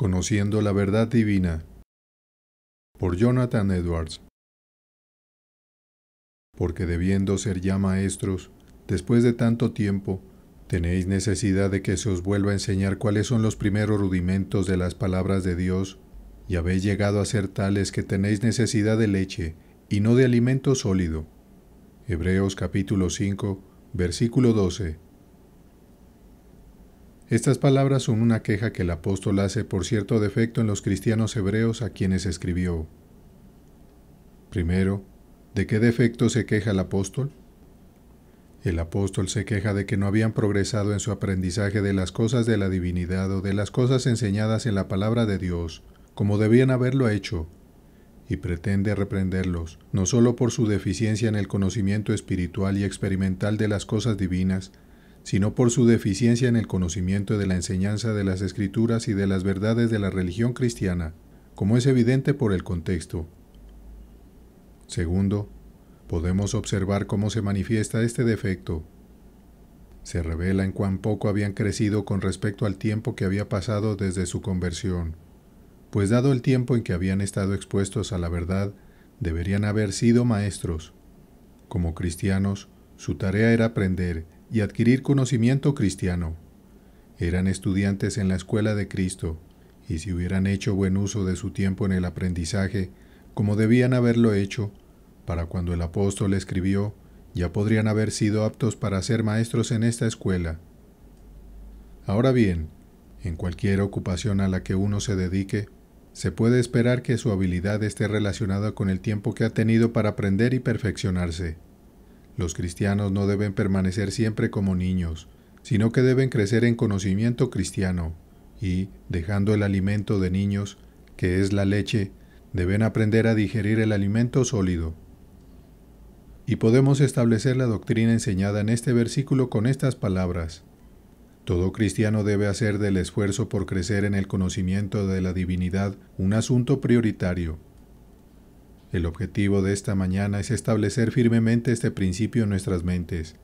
Conociendo la verdad divina. Por Jonathan Edwards. Porque debiendo ser ya maestros, después de tanto tiempo, tenéis necesidad de que se os vuelva a enseñar cuáles son los primeros rudimentos de las palabras de Dios, y habéis llegado a ser tales que tenéis necesidad de leche y no de alimento sólido. Hebreos capítulo 5, versículo 12. Estas palabras son una queja que el apóstol hace por cierto defecto en los cristianos hebreos a quienes escribió. Primero, ¿de qué defecto se queja el apóstol? El apóstol se queja de que no habían progresado en su aprendizaje de las cosas de la divinidad o de las cosas enseñadas en la palabra de Dios, como debían haberlo hecho, y pretende reprenderlos, no solo por su deficiencia en el conocimiento espiritual y experimental de las cosas divinas, sino por su deficiencia en el conocimiento de la enseñanza de las escrituras y de las verdades de la religión cristiana, como es evidente por el contexto. Segundo, podemos observar cómo se manifiesta este defecto. Se revela en cuán poco habían crecido con respecto al tiempo que había pasado desde su conversión, pues dado el tiempo en que habían estado expuestos a la verdad, deberían haber sido maestros. Como cristianos, su tarea era aprender, y adquirir conocimiento cristiano. Eran estudiantes en la escuela de Cristo, y si hubieran hecho buen uso de su tiempo en el aprendizaje, como debían haberlo hecho, para cuando el apóstol escribió, ya podrían haber sido aptos para ser maestros en esta escuela. Ahora bien, en cualquier ocupación a la que uno se dedique, se puede esperar que su habilidad esté relacionada con el tiempo que ha tenido para aprender y perfeccionarse. Los cristianos no deben permanecer siempre como niños, sino que deben crecer en conocimiento cristiano y, dejando el alimento de niños, que es la leche, deben aprender a digerir el alimento sólido. Y podemos establecer la doctrina enseñada en este versículo con estas palabras. Todo cristiano debe hacer del esfuerzo por crecer en el conocimiento de la divinidad un asunto prioritario. El objetivo de esta mañana es establecer firmemente este principio en nuestras mentes,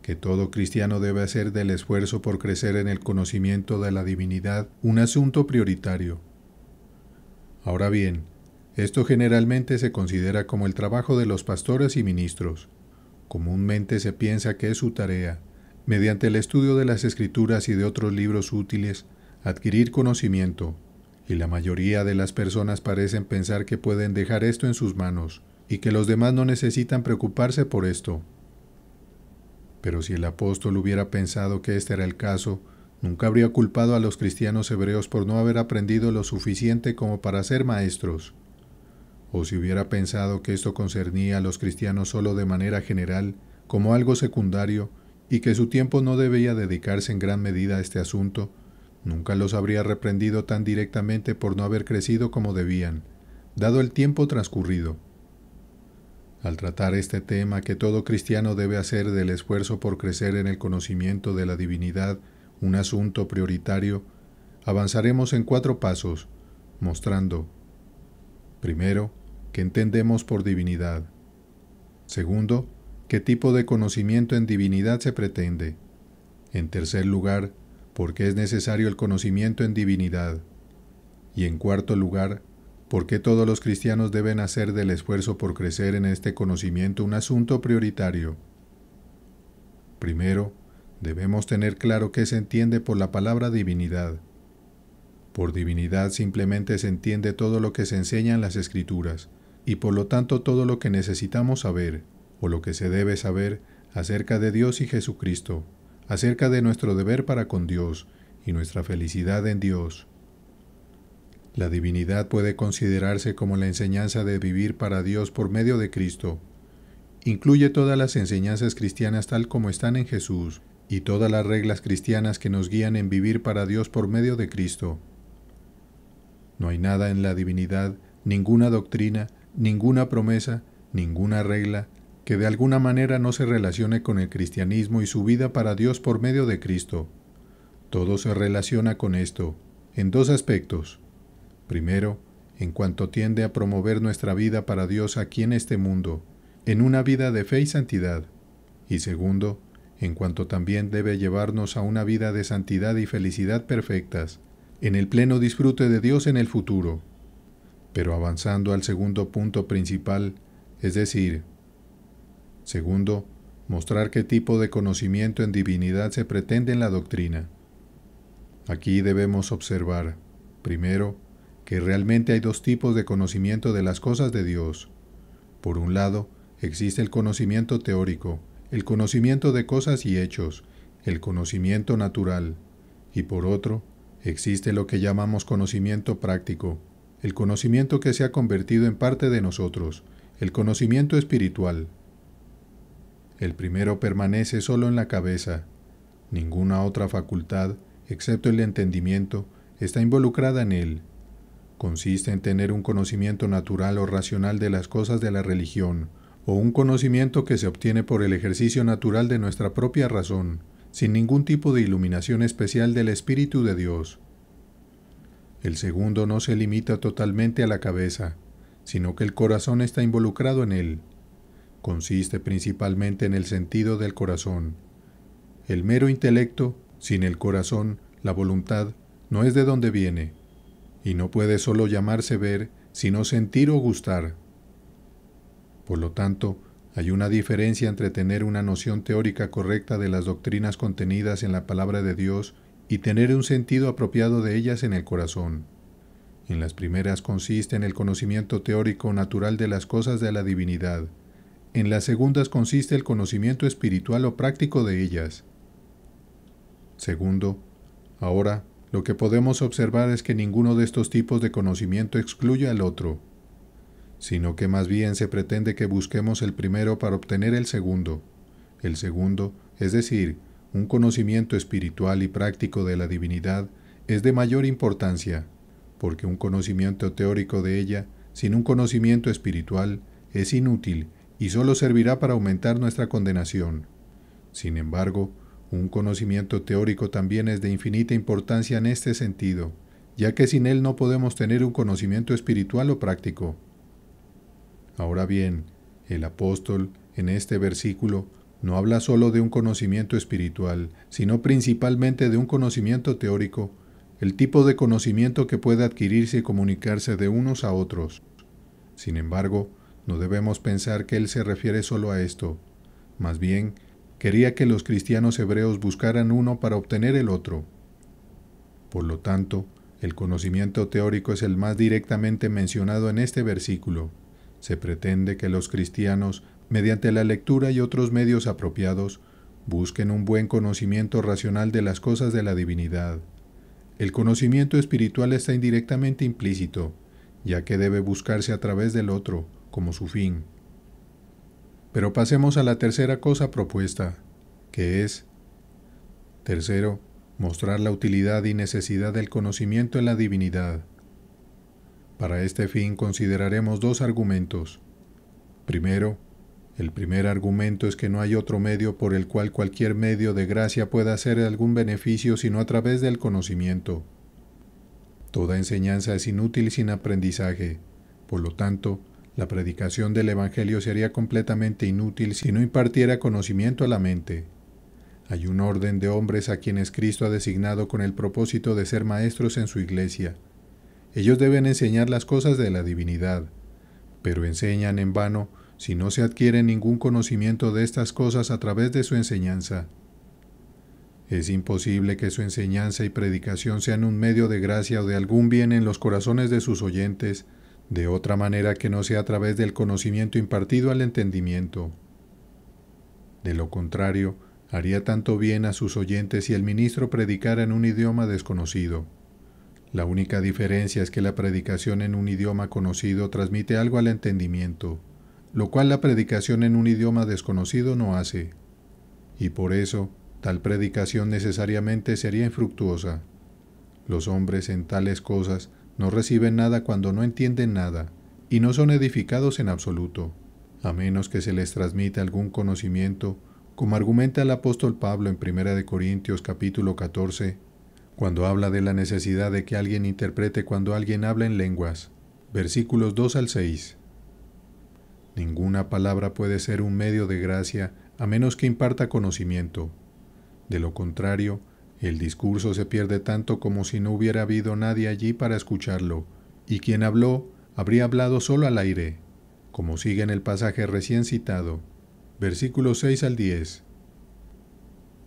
que todo cristiano debe hacer del esfuerzo por crecer en el conocimiento de la divinidad un asunto prioritario. Ahora bien, esto generalmente se considera como el trabajo de los pastores y ministros. Comúnmente se piensa que es su tarea, mediante el estudio de las escrituras y de otros libros útiles, adquirir conocimiento, y la mayoría de las personas parecen pensar que pueden dejar esto en sus manos y que los demás no necesitan preocuparse por esto. Pero si el apóstol hubiera pensado que este era el caso, nunca habría culpado a los cristianos hebreos por no haber aprendido lo suficiente como para ser maestros. O si hubiera pensado que esto concernía a los cristianos solo de manera general, como algo secundario, y que su tiempo no debía dedicarse en gran medida a este asunto, Nunca los habría reprendido tan directamente por no haber crecido como debían, dado el tiempo transcurrido. Al tratar este tema que todo cristiano debe hacer del esfuerzo por crecer en el conocimiento de la divinidad un asunto prioritario, avanzaremos en cuatro pasos, mostrando, primero, qué entendemos por divinidad. Segundo, qué tipo de conocimiento en divinidad se pretende. En tercer lugar, por qué es necesario el conocimiento en divinidad. Y en cuarto lugar, por qué todos los cristianos deben hacer del esfuerzo por crecer en este conocimiento un asunto prioritario. Primero, debemos tener claro qué se entiende por la palabra divinidad. Por divinidad simplemente se entiende todo lo que se enseña en las escrituras, y por lo tanto todo lo que necesitamos saber, o lo que se debe saber, acerca de Dios y Jesucristo acerca de nuestro deber para con Dios y nuestra felicidad en Dios. La divinidad puede considerarse como la enseñanza de vivir para Dios por medio de Cristo. Incluye todas las enseñanzas cristianas tal como están en Jesús y todas las reglas cristianas que nos guían en vivir para Dios por medio de Cristo. No hay nada en la divinidad, ninguna doctrina, ninguna promesa, ninguna regla, que de alguna manera no se relacione con el cristianismo y su vida para Dios por medio de Cristo. Todo se relaciona con esto, en dos aspectos. Primero, en cuanto tiende a promover nuestra vida para Dios aquí en este mundo, en una vida de fe y santidad. Y segundo, en cuanto también debe llevarnos a una vida de santidad y felicidad perfectas, en el pleno disfrute de Dios en el futuro. Pero avanzando al segundo punto principal, es decir, Segundo, mostrar qué tipo de conocimiento en divinidad se pretende en la doctrina. Aquí debemos observar, primero, que realmente hay dos tipos de conocimiento de las cosas de Dios. Por un lado, existe el conocimiento teórico, el conocimiento de cosas y hechos, el conocimiento natural, y por otro, existe lo que llamamos conocimiento práctico, el conocimiento que se ha convertido en parte de nosotros, el conocimiento espiritual. El primero permanece solo en la cabeza. Ninguna otra facultad, excepto el entendimiento, está involucrada en él. Consiste en tener un conocimiento natural o racional de las cosas de la religión, o un conocimiento que se obtiene por el ejercicio natural de nuestra propia razón, sin ningún tipo de iluminación especial del Espíritu de Dios. El segundo no se limita totalmente a la cabeza, sino que el corazón está involucrado en él consiste principalmente en el sentido del corazón. El mero intelecto, sin el corazón, la voluntad, no es de donde viene, y no puede solo llamarse ver, sino sentir o gustar. Por lo tanto, hay una diferencia entre tener una noción teórica correcta de las doctrinas contenidas en la palabra de Dios y tener un sentido apropiado de ellas en el corazón. En las primeras consiste en el conocimiento teórico natural de las cosas de la divinidad, en las segundas consiste el conocimiento espiritual o práctico de ellas. Segundo, ahora, lo que podemos observar es que ninguno de estos tipos de conocimiento excluye al otro, sino que más bien se pretende que busquemos el primero para obtener el segundo. El segundo, es decir, un conocimiento espiritual y práctico de la divinidad, es de mayor importancia, porque un conocimiento teórico de ella, sin un conocimiento espiritual, es inútil y solo servirá para aumentar nuestra condenación. Sin embargo, un conocimiento teórico también es de infinita importancia en este sentido, ya que sin él no podemos tener un conocimiento espiritual o práctico. Ahora bien, el apóstol, en este versículo, no habla solo de un conocimiento espiritual, sino principalmente de un conocimiento teórico, el tipo de conocimiento que puede adquirirse y comunicarse de unos a otros. Sin embargo, no debemos pensar que él se refiere solo a esto. Más bien, quería que los cristianos hebreos buscaran uno para obtener el otro. Por lo tanto, el conocimiento teórico es el más directamente mencionado en este versículo. Se pretende que los cristianos, mediante la lectura y otros medios apropiados, busquen un buen conocimiento racional de las cosas de la divinidad. El conocimiento espiritual está indirectamente implícito, ya que debe buscarse a través del otro, como su fin. Pero pasemos a la tercera cosa propuesta, que es, tercero, mostrar la utilidad y necesidad del conocimiento en la divinidad. Para este fin consideraremos dos argumentos. Primero, el primer argumento es que no hay otro medio por el cual cualquier medio de gracia pueda hacer algún beneficio sino a través del conocimiento. Toda enseñanza es inútil sin aprendizaje, por lo tanto, la predicación del Evangelio sería completamente inútil si no impartiera conocimiento a la mente. Hay un orden de hombres a quienes Cristo ha designado con el propósito de ser maestros en su iglesia. Ellos deben enseñar las cosas de la divinidad, pero enseñan en vano si no se adquiere ningún conocimiento de estas cosas a través de su enseñanza. Es imposible que su enseñanza y predicación sean un medio de gracia o de algún bien en los corazones de sus oyentes, de otra manera que no sea a través del conocimiento impartido al entendimiento. De lo contrario, haría tanto bien a sus oyentes si el ministro predicara en un idioma desconocido. La única diferencia es que la predicación en un idioma conocido transmite algo al entendimiento, lo cual la predicación en un idioma desconocido no hace. Y por eso, tal predicación necesariamente sería infructuosa. Los hombres en tales cosas no reciben nada cuando no entienden nada, y no son edificados en absoluto, a menos que se les transmita algún conocimiento, como argumenta el apóstol Pablo en 1 Corintios capítulo 14, cuando habla de la necesidad de que alguien interprete cuando alguien habla en lenguas, versículos 2 al 6. Ninguna palabra puede ser un medio de gracia a menos que imparta conocimiento. De lo contrario, el discurso se pierde tanto como si no hubiera habido nadie allí para escucharlo, y quien habló habría hablado solo al aire, como sigue en el pasaje recién citado, versículos 6 al 10.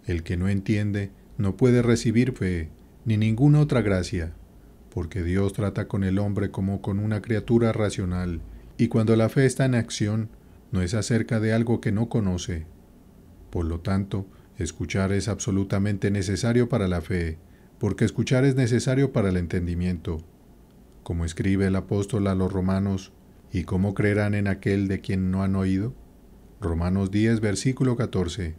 El que no entiende no puede recibir fe, ni ninguna otra gracia, porque Dios trata con el hombre como con una criatura racional, y cuando la fe está en acción, no es acerca de algo que no conoce. Por lo tanto, Escuchar es absolutamente necesario para la fe, porque escuchar es necesario para el entendimiento. Como escribe el apóstol a los romanos, ¿y cómo creerán en aquel de quien no han oído? Romanos 10, versículo 14.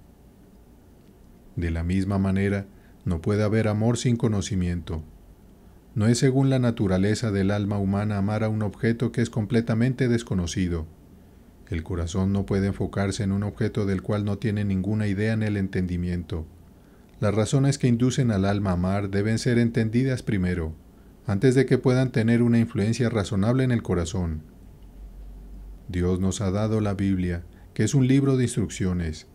De la misma manera, no puede haber amor sin conocimiento. No es según la naturaleza del alma humana amar a un objeto que es completamente desconocido. El corazón no puede enfocarse en un objeto del cual no tiene ninguna idea en el entendimiento. Las razones que inducen al alma a amar deben ser entendidas primero, antes de que puedan tener una influencia razonable en el corazón. Dios nos ha dado la Biblia, que es un libro de instrucciones,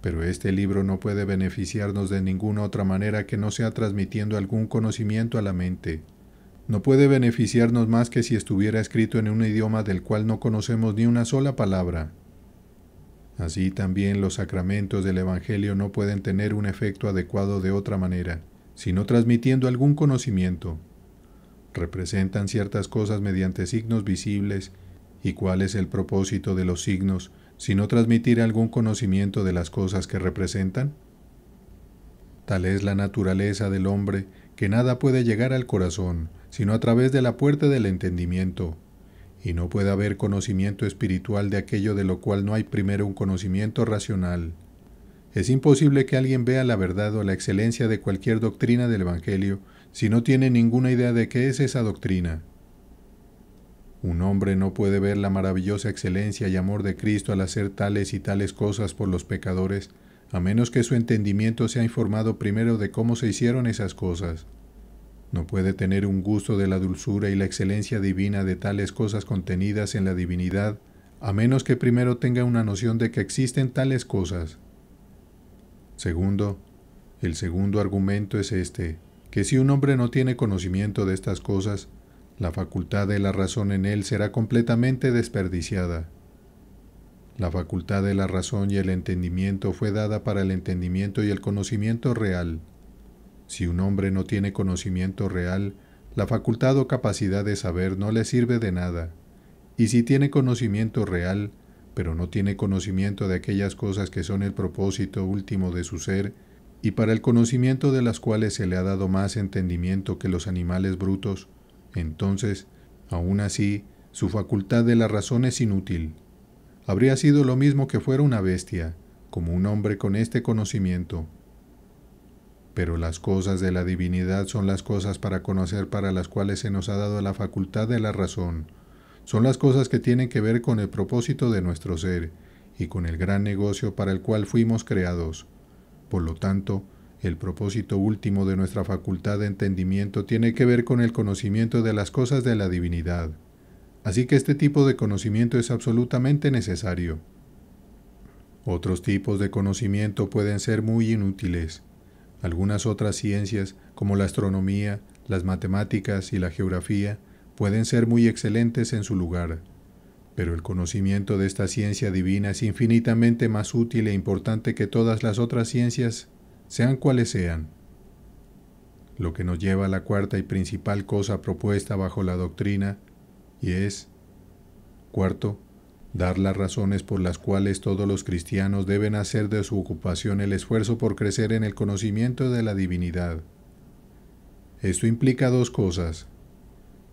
pero este libro no puede beneficiarnos de ninguna otra manera que no sea transmitiendo algún conocimiento a la mente no puede beneficiarnos más que si estuviera escrito en un idioma del cual no conocemos ni una sola palabra. Así también los sacramentos del Evangelio no pueden tener un efecto adecuado de otra manera, sino transmitiendo algún conocimiento. Representan ciertas cosas mediante signos visibles, y cuál es el propósito de los signos, sino transmitir algún conocimiento de las cosas que representan. Tal es la naturaleza del hombre que nada puede llegar al corazón, sino a través de la puerta del entendimiento, y no puede haber conocimiento espiritual de aquello de lo cual no hay primero un conocimiento racional. Es imposible que alguien vea la verdad o la excelencia de cualquier doctrina del Evangelio si no tiene ninguna idea de qué es esa doctrina. Un hombre no puede ver la maravillosa excelencia y amor de Cristo al hacer tales y tales cosas por los pecadores, a menos que su entendimiento sea informado primero de cómo se hicieron esas cosas no puede tener un gusto de la dulzura y la excelencia divina de tales cosas contenidas en la divinidad, a menos que primero tenga una noción de que existen tales cosas. Segundo, el segundo argumento es este, que si un hombre no tiene conocimiento de estas cosas, la facultad de la razón en él será completamente desperdiciada. La facultad de la razón y el entendimiento fue dada para el entendimiento y el conocimiento real, si un hombre no tiene conocimiento real, la facultad o capacidad de saber no le sirve de nada. Y si tiene conocimiento real, pero no tiene conocimiento de aquellas cosas que son el propósito último de su ser, y para el conocimiento de las cuales se le ha dado más entendimiento que los animales brutos, entonces, aún así, su facultad de la razón es inútil. Habría sido lo mismo que fuera una bestia, como un hombre con este conocimiento, pero las cosas de la divinidad son las cosas para conocer para las cuales se nos ha dado la facultad de la razón. Son las cosas que tienen que ver con el propósito de nuestro ser y con el gran negocio para el cual fuimos creados. Por lo tanto, el propósito último de nuestra facultad de entendimiento tiene que ver con el conocimiento de las cosas de la divinidad. Así que este tipo de conocimiento es absolutamente necesario. Otros tipos de conocimiento pueden ser muy inútiles, algunas otras ciencias, como la astronomía, las matemáticas y la geografía, pueden ser muy excelentes en su lugar, pero el conocimiento de esta ciencia divina es infinitamente más útil e importante que todas las otras ciencias, sean cuales sean. Lo que nos lleva a la cuarta y principal cosa propuesta bajo la doctrina, y es, cuarto, dar las razones por las cuales todos los cristianos deben hacer de su ocupación el esfuerzo por crecer en el conocimiento de la divinidad. Esto implica dos cosas.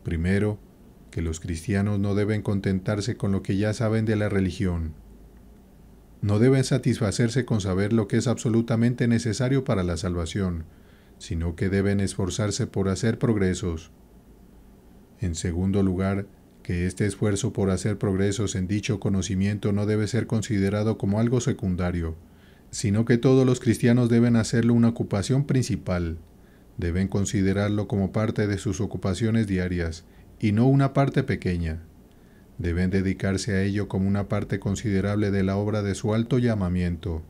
Primero, que los cristianos no deben contentarse con lo que ya saben de la religión. No deben satisfacerse con saber lo que es absolutamente necesario para la salvación, sino que deben esforzarse por hacer progresos. En segundo lugar, que este esfuerzo por hacer progresos en dicho conocimiento no debe ser considerado como algo secundario, sino que todos los cristianos deben hacerlo una ocupación principal, deben considerarlo como parte de sus ocupaciones diarias, y no una parte pequeña. Deben dedicarse a ello como una parte considerable de la obra de su alto llamamiento.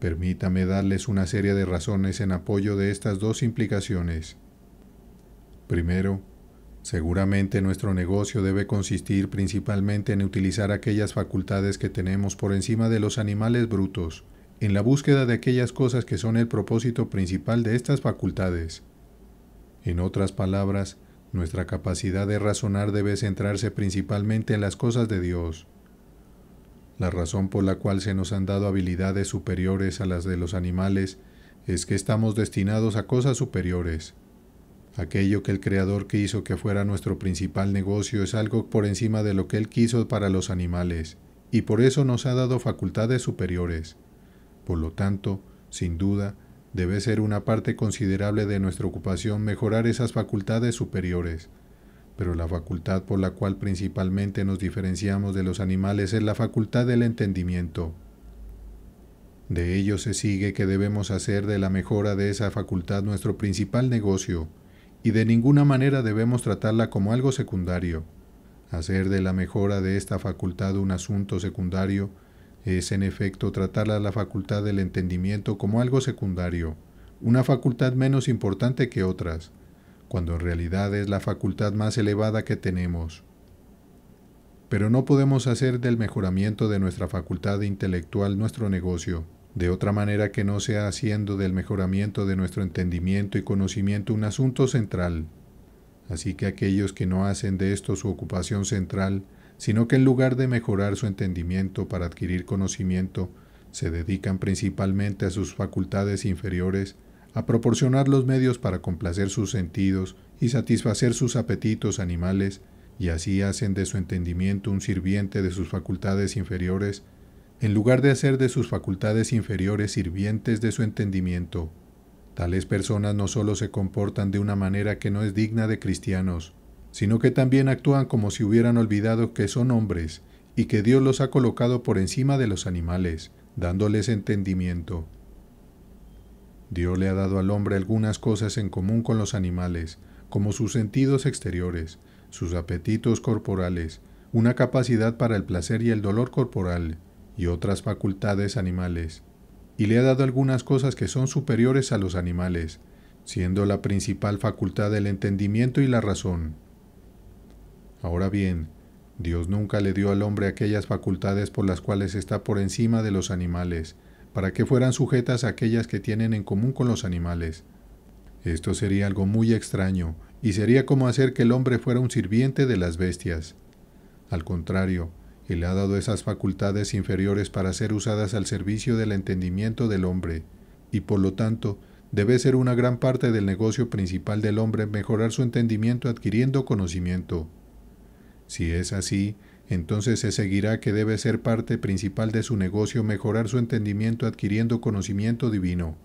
Permítame darles una serie de razones en apoyo de estas dos implicaciones. Primero, Seguramente nuestro negocio debe consistir principalmente en utilizar aquellas facultades que tenemos por encima de los animales brutos, en la búsqueda de aquellas cosas que son el propósito principal de estas facultades. En otras palabras, nuestra capacidad de razonar debe centrarse principalmente en las cosas de Dios. La razón por la cual se nos han dado habilidades superiores a las de los animales es que estamos destinados a cosas superiores. Aquello que el Creador quiso que fuera nuestro principal negocio es algo por encima de lo que Él quiso para los animales, y por eso nos ha dado facultades superiores. Por lo tanto, sin duda, debe ser una parte considerable de nuestra ocupación mejorar esas facultades superiores. Pero la facultad por la cual principalmente nos diferenciamos de los animales es la facultad del entendimiento. De ello se sigue que debemos hacer de la mejora de esa facultad nuestro principal negocio, y de ninguna manera debemos tratarla como algo secundario. Hacer de la mejora de esta facultad un asunto secundario es en efecto tratar a la facultad del entendimiento como algo secundario, una facultad menos importante que otras, cuando en realidad es la facultad más elevada que tenemos. Pero no podemos hacer del mejoramiento de nuestra facultad intelectual nuestro negocio de otra manera que no sea haciendo del mejoramiento de nuestro entendimiento y conocimiento un asunto central. Así que aquellos que no hacen de esto su ocupación central, sino que en lugar de mejorar su entendimiento para adquirir conocimiento, se dedican principalmente a sus facultades inferiores, a proporcionar los medios para complacer sus sentidos y satisfacer sus apetitos animales, y así hacen de su entendimiento un sirviente de sus facultades inferiores, en lugar de hacer de sus facultades inferiores sirvientes de su entendimiento. Tales personas no solo se comportan de una manera que no es digna de cristianos, sino que también actúan como si hubieran olvidado que son hombres y que Dios los ha colocado por encima de los animales, dándoles entendimiento. Dios le ha dado al hombre algunas cosas en común con los animales, como sus sentidos exteriores, sus apetitos corporales, una capacidad para el placer y el dolor corporal, y otras facultades animales, y le ha dado algunas cosas que son superiores a los animales, siendo la principal facultad el entendimiento y la razón. Ahora bien, Dios nunca le dio al hombre aquellas facultades por las cuales está por encima de los animales, para que fueran sujetas a aquellas que tienen en común con los animales. Esto sería algo muy extraño, y sería como hacer que el hombre fuera un sirviente de las bestias. Al contrario, que le ha dado esas facultades inferiores para ser usadas al servicio del entendimiento del hombre, y por lo tanto, debe ser una gran parte del negocio principal del hombre mejorar su entendimiento adquiriendo conocimiento. Si es así, entonces se seguirá que debe ser parte principal de su negocio mejorar su entendimiento adquiriendo conocimiento divino,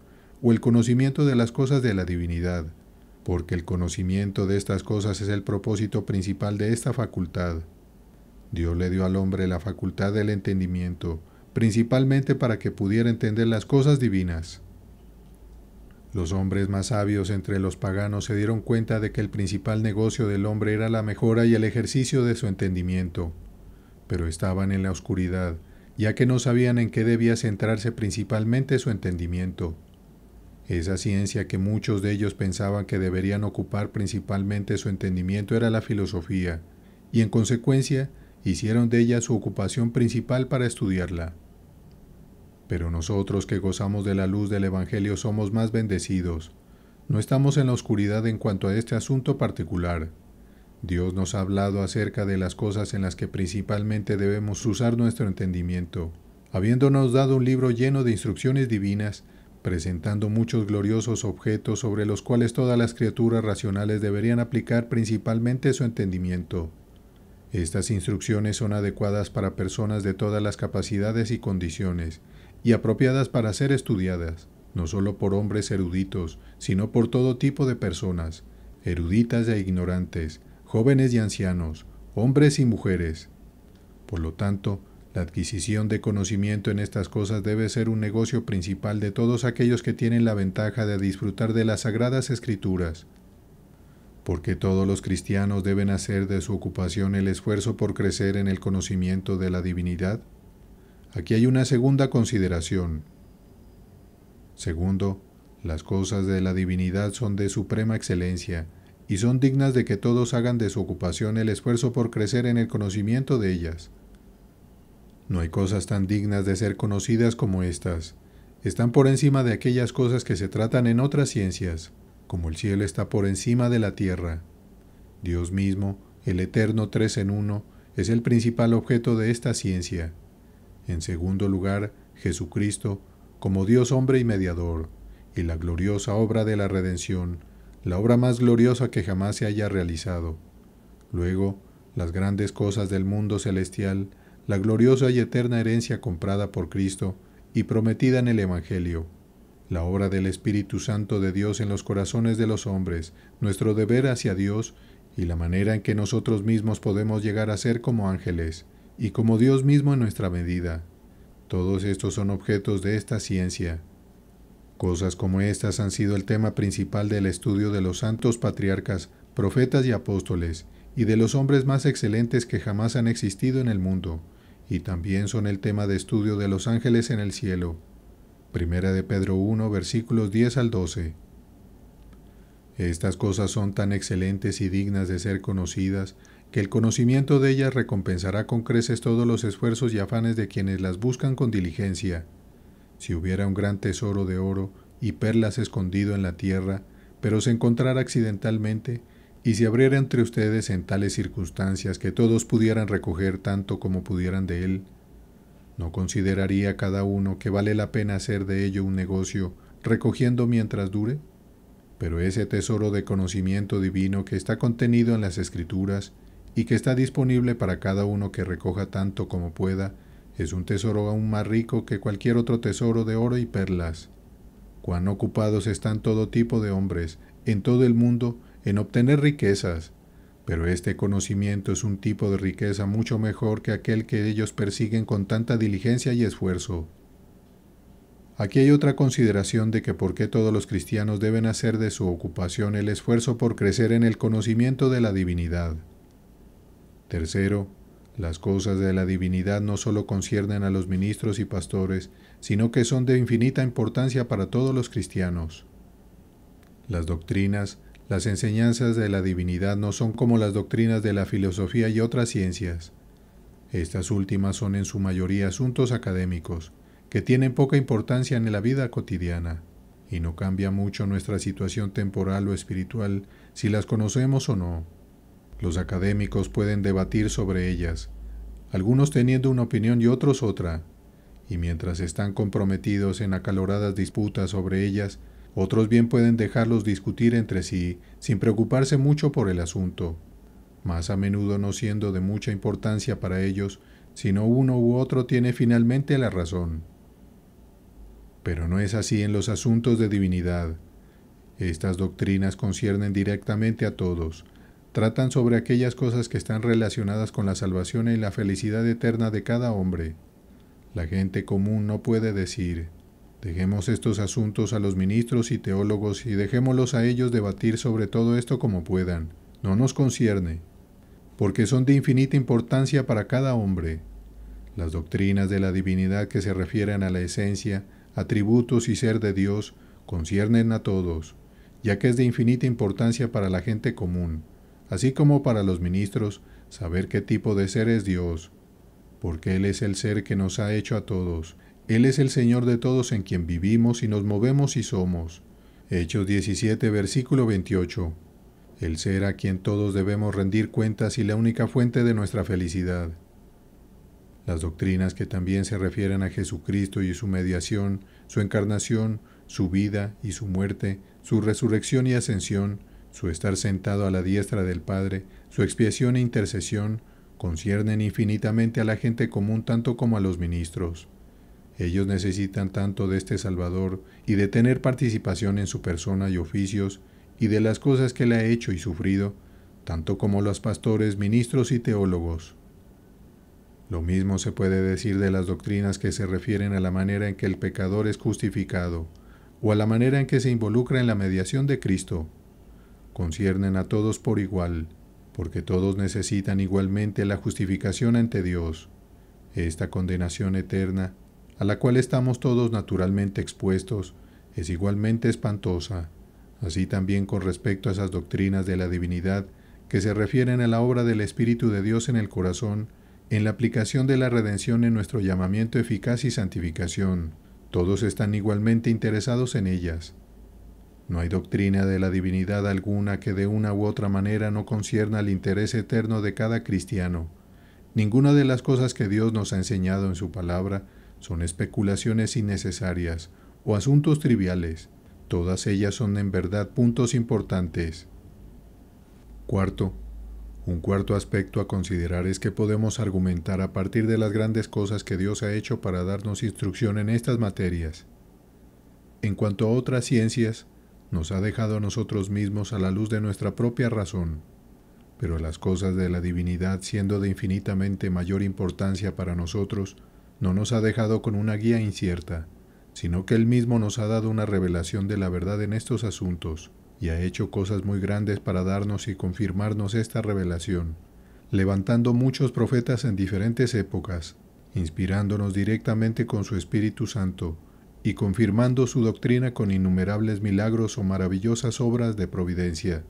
o el conocimiento de las cosas de la divinidad, porque el conocimiento de estas cosas es el propósito principal de esta facultad. Dios le dio al hombre la facultad del entendimiento, principalmente para que pudiera entender las cosas divinas. Los hombres más sabios entre los paganos se dieron cuenta de que el principal negocio del hombre era la mejora y el ejercicio de su entendimiento, pero estaban en la oscuridad, ya que no sabían en qué debía centrarse principalmente su entendimiento. Esa ciencia que muchos de ellos pensaban que deberían ocupar principalmente su entendimiento era la filosofía, y en consecuencia hicieron de ella su ocupación principal para estudiarla. Pero nosotros que gozamos de la luz del Evangelio somos más bendecidos. No estamos en la oscuridad en cuanto a este asunto particular. Dios nos ha hablado acerca de las cosas en las que principalmente debemos usar nuestro entendimiento, habiéndonos dado un libro lleno de instrucciones divinas, presentando muchos gloriosos objetos sobre los cuales todas las criaturas racionales deberían aplicar principalmente su entendimiento. Estas instrucciones son adecuadas para personas de todas las capacidades y condiciones, y apropiadas para ser estudiadas, no solo por hombres eruditos, sino por todo tipo de personas, eruditas e ignorantes, jóvenes y ancianos, hombres y mujeres. Por lo tanto, la adquisición de conocimiento en estas cosas debe ser un negocio principal de todos aquellos que tienen la ventaja de disfrutar de las sagradas escrituras, porque todos los cristianos deben hacer de su ocupación el esfuerzo por crecer en el conocimiento de la divinidad? Aquí hay una segunda consideración. Segundo, las cosas de la divinidad son de suprema excelencia y son dignas de que todos hagan de su ocupación el esfuerzo por crecer en el conocimiento de ellas. No hay cosas tan dignas de ser conocidas como estas. Están por encima de aquellas cosas que se tratan en otras ciencias como el cielo está por encima de la tierra. Dios mismo, el eterno tres en uno, es el principal objeto de esta ciencia. En segundo lugar, Jesucristo, como Dios hombre y mediador, y la gloriosa obra de la redención, la obra más gloriosa que jamás se haya realizado. Luego, las grandes cosas del mundo celestial, la gloriosa y eterna herencia comprada por Cristo y prometida en el Evangelio. La obra del Espíritu Santo de Dios en los corazones de los hombres, nuestro deber hacia Dios y la manera en que nosotros mismos podemos llegar a ser como ángeles y como Dios mismo en nuestra medida. Todos estos son objetos de esta ciencia. Cosas como estas han sido el tema principal del estudio de los santos patriarcas, profetas y apóstoles, y de los hombres más excelentes que jamás han existido en el mundo, y también son el tema de estudio de los ángeles en el cielo. Primera de Pedro 1, versículos 10 al 12. Estas cosas son tan excelentes y dignas de ser conocidas, que el conocimiento de ellas recompensará con creces todos los esfuerzos y afanes de quienes las buscan con diligencia. Si hubiera un gran tesoro de oro y perlas escondido en la tierra, pero se encontrara accidentalmente, y se abriera entre ustedes en tales circunstancias que todos pudieran recoger tanto como pudieran de él, ¿No consideraría cada uno que vale la pena hacer de ello un negocio, recogiendo mientras dure? Pero ese tesoro de conocimiento divino que está contenido en las escrituras y que está disponible para cada uno que recoja tanto como pueda, es un tesoro aún más rico que cualquier otro tesoro de oro y perlas. Cuán ocupados están todo tipo de hombres en todo el mundo en obtener riquezas, pero este conocimiento es un tipo de riqueza mucho mejor que aquel que ellos persiguen con tanta diligencia y esfuerzo. Aquí hay otra consideración de que por qué todos los cristianos deben hacer de su ocupación el esfuerzo por crecer en el conocimiento de la divinidad. Tercero, las cosas de la divinidad no solo conciernen a los ministros y pastores, sino que son de infinita importancia para todos los cristianos. Las doctrinas, las enseñanzas de la divinidad no son como las doctrinas de la filosofía y otras ciencias. Estas últimas son en su mayoría asuntos académicos, que tienen poca importancia en la vida cotidiana, y no cambia mucho nuestra situación temporal o espiritual si las conocemos o no. Los académicos pueden debatir sobre ellas, algunos teniendo una opinión y otros otra, y mientras están comprometidos en acaloradas disputas sobre ellas, otros bien pueden dejarlos discutir entre sí sin preocuparse mucho por el asunto, más a menudo no siendo de mucha importancia para ellos, sino uno u otro tiene finalmente la razón. Pero no es así en los asuntos de divinidad. Estas doctrinas conciernen directamente a todos, tratan sobre aquellas cosas que están relacionadas con la salvación y la felicidad eterna de cada hombre. La gente común no puede decir, Dejemos estos asuntos a los ministros y teólogos y dejémoslos a ellos debatir sobre todo esto como puedan. No nos concierne, porque son de infinita importancia para cada hombre. Las doctrinas de la divinidad que se refieren a la esencia, atributos y ser de Dios conciernen a todos, ya que es de infinita importancia para la gente común, así como para los ministros, saber qué tipo de ser es Dios, porque Él es el ser que nos ha hecho a todos, él es el Señor de todos en quien vivimos y nos movemos y somos. Hechos 17, versículo 28. El ser a quien todos debemos rendir cuentas y la única fuente de nuestra felicidad. Las doctrinas que también se refieren a Jesucristo y su mediación, su encarnación, su vida y su muerte, su resurrección y ascensión, su estar sentado a la diestra del Padre, su expiación e intercesión, conciernen infinitamente a la gente común tanto como a los ministros. Ellos necesitan tanto de este Salvador y de tener participación en su persona y oficios y de las cosas que le ha hecho y sufrido, tanto como los pastores, ministros y teólogos. Lo mismo se puede decir de las doctrinas que se refieren a la manera en que el pecador es justificado, o a la manera en que se involucra en la mediación de Cristo. Conciernen a todos por igual, porque todos necesitan igualmente la justificación ante Dios, esta condenación eterna a la cual estamos todos naturalmente expuestos, es igualmente espantosa, así también con respecto a esas doctrinas de la divinidad que se refieren a la obra del Espíritu de Dios en el corazón, en la aplicación de la redención en nuestro llamamiento eficaz y santificación. Todos están igualmente interesados en ellas. No hay doctrina de la divinidad alguna que de una u otra manera no concierna al interés eterno de cada cristiano. Ninguna de las cosas que Dios nos ha enseñado en su palabra son especulaciones innecesarias o asuntos triviales. Todas ellas son en verdad puntos importantes. Cuarto, un cuarto aspecto a considerar es que podemos argumentar a partir de las grandes cosas que Dios ha hecho para darnos instrucción en estas materias. En cuanto a otras ciencias, nos ha dejado a nosotros mismos a la luz de nuestra propia razón, pero las cosas de la divinidad siendo de infinitamente mayor importancia para nosotros, no nos ha dejado con una guía incierta, sino que Él mismo nos ha dado una revelación de la verdad en estos asuntos, y ha hecho cosas muy grandes para darnos y confirmarnos esta revelación, levantando muchos profetas en diferentes épocas, inspirándonos directamente con su Espíritu Santo, y confirmando su doctrina con innumerables milagros o maravillosas obras de providencia.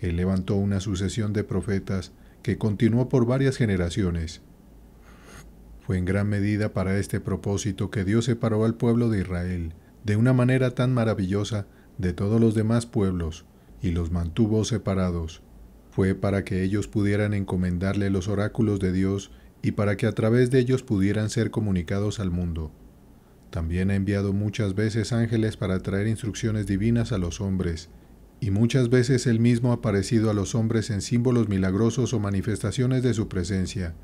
Él levantó una sucesión de profetas que continuó por varias generaciones, fue en gran medida para este propósito que Dios separó al pueblo de Israel de una manera tan maravillosa de todos los demás pueblos y los mantuvo separados. Fue para que ellos pudieran encomendarle los oráculos de Dios y para que a través de ellos pudieran ser comunicados al mundo. También ha enviado muchas veces ángeles para traer instrucciones divinas a los hombres, y muchas veces él mismo ha aparecido a los hombres en símbolos milagrosos o manifestaciones de su presencia,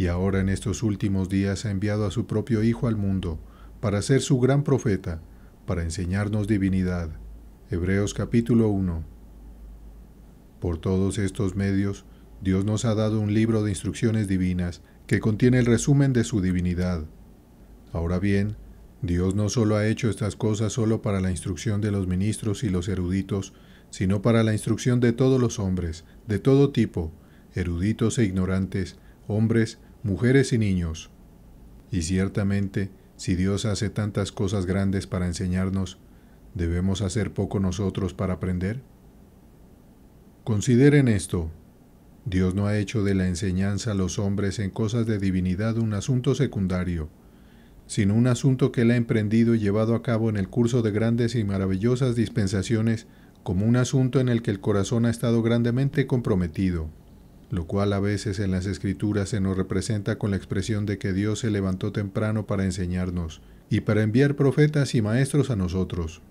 y ahora en estos últimos días ha enviado a su propio Hijo al mundo para ser su gran profeta, para enseñarnos divinidad. Hebreos capítulo 1. Por todos estos medios, Dios nos ha dado un libro de instrucciones divinas que contiene el resumen de su divinidad. Ahora bien, Dios no solo ha hecho estas cosas solo para la instrucción de los ministros y los eruditos, sino para la instrucción de todos los hombres, de todo tipo, eruditos e ignorantes, hombres, mujeres y niños. Y ciertamente, si Dios hace tantas cosas grandes para enseñarnos, ¿debemos hacer poco nosotros para aprender? Consideren esto. Dios no ha hecho de la enseñanza a los hombres en cosas de divinidad un asunto secundario, sino un asunto que Él ha emprendido y llevado a cabo en el curso de grandes y maravillosas dispensaciones como un asunto en el que el corazón ha estado grandemente comprometido lo cual a veces en las escrituras se nos representa con la expresión de que Dios se levantó temprano para enseñarnos y para enviar profetas y maestros a nosotros.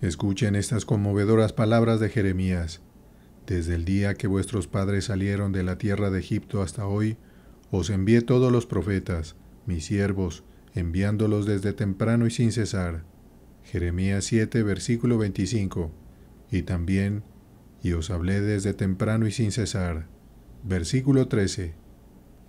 Escuchen estas conmovedoras palabras de Jeremías. Desde el día que vuestros padres salieron de la tierra de Egipto hasta hoy, os envié todos los profetas, mis siervos, enviándolos desde temprano y sin cesar. Jeremías 7, versículo 25. Y también y os hablé desde temprano y sin cesar. Versículo 13.